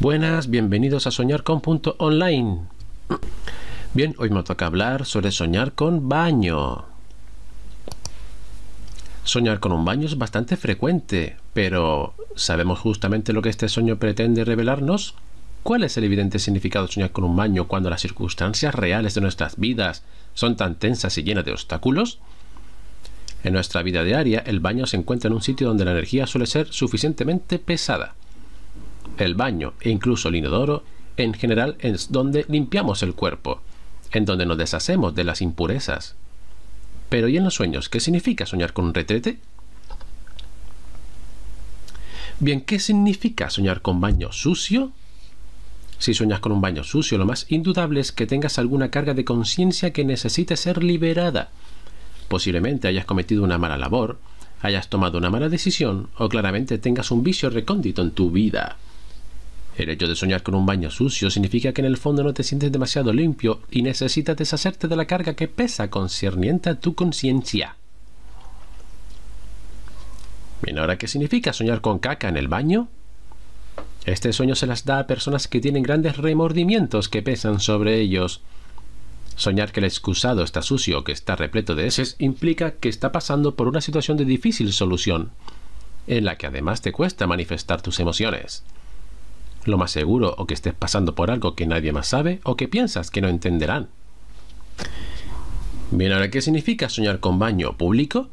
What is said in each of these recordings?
Buenas, bienvenidos a Soñar con punto online. Bien, hoy me toca hablar sobre soñar con baño. Soñar con un baño es bastante frecuente, pero ¿sabemos justamente lo que este sueño pretende revelarnos? ¿Cuál es el evidente significado de soñar con un baño cuando las circunstancias reales de nuestras vidas son tan tensas y llenas de obstáculos? En nuestra vida diaria, el baño se encuentra en un sitio donde la energía suele ser suficientemente pesada el baño e incluso el inodoro, en general es donde limpiamos el cuerpo, en donde nos deshacemos de las impurezas. Pero ¿y en los sueños? ¿Qué significa soñar con un retrete? Bien, ¿qué significa soñar con baño sucio? Si sueñas con un baño sucio, lo más indudable es que tengas alguna carga de conciencia que necesite ser liberada. Posiblemente hayas cometido una mala labor, hayas tomado una mala decisión o claramente tengas un vicio recóndito en tu vida. El hecho de soñar con un baño sucio significa que en el fondo no te sientes demasiado limpio y necesitas deshacerte de la carga que pesa concerniente a tu conciencia. Bien, ahora, ¿qué significa soñar con caca en el baño? Este sueño se las da a personas que tienen grandes remordimientos que pesan sobre ellos. Soñar que el excusado está sucio o que está repleto de heces implica que está pasando por una situación de difícil solución, en la que además te cuesta manifestar tus emociones. Lo más seguro o que estés pasando por algo que nadie más sabe o que piensas que no entenderán. Bien, ahora, ¿qué significa soñar con baño público?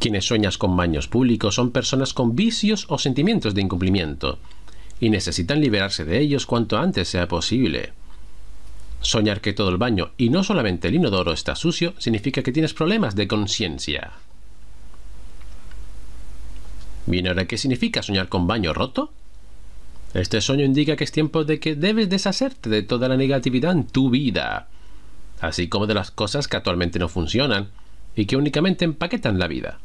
Quienes sueñas con baños públicos son personas con vicios o sentimientos de incumplimiento y necesitan liberarse de ellos cuanto antes sea posible. Soñar que todo el baño y no solamente el inodoro está sucio significa que tienes problemas de conciencia. Bien, ahora, ¿qué significa soñar con baño roto? Este sueño indica que es tiempo de que debes deshacerte de toda la negatividad en tu vida, así como de las cosas que actualmente no funcionan y que únicamente empaquetan la vida.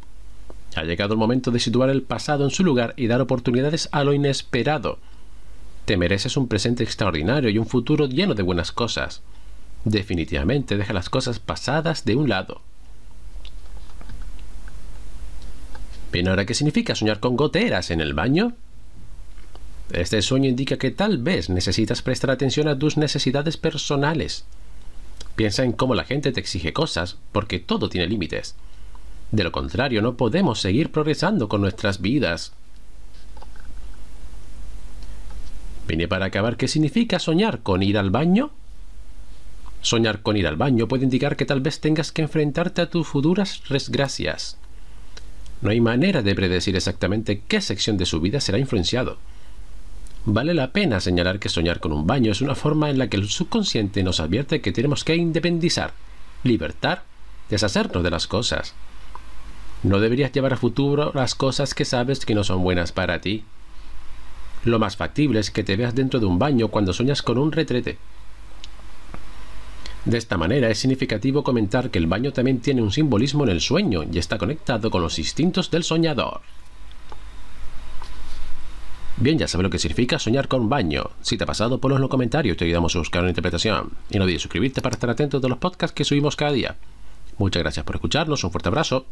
Ha llegado el momento de situar el pasado en su lugar y dar oportunidades a lo inesperado. Te mereces un presente extraordinario y un futuro lleno de buenas cosas. Definitivamente deja las cosas pasadas de un lado. Pero ahora, ¿qué significa soñar con goteras en el baño? Este sueño indica que tal vez necesitas prestar atención a tus necesidades personales. Piensa en cómo la gente te exige cosas, porque todo tiene límites. De lo contrario, no podemos seguir progresando con nuestras vidas. Vine para acabar. ¿Qué significa soñar con ir al baño? Soñar con ir al baño puede indicar que tal vez tengas que enfrentarte a tus futuras desgracias. No hay manera de predecir exactamente qué sección de su vida será influenciado Vale la pena señalar que soñar con un baño es una forma en la que el subconsciente nos advierte que tenemos que independizar, libertar, deshacernos de las cosas. No deberías llevar a futuro las cosas que sabes que no son buenas para ti. Lo más factible es que te veas dentro de un baño cuando sueñas con un retrete. De esta manera es significativo comentar que el baño también tiene un simbolismo en el sueño y está conectado con los instintos del soñador. Bien, ya sabes lo que significa soñar con baño. Si te ha pasado, ponlo en los comentarios, te ayudamos a buscar una interpretación. Y no olvides suscribirte para estar atento de los podcasts que subimos cada día. Muchas gracias por escucharnos, un fuerte abrazo.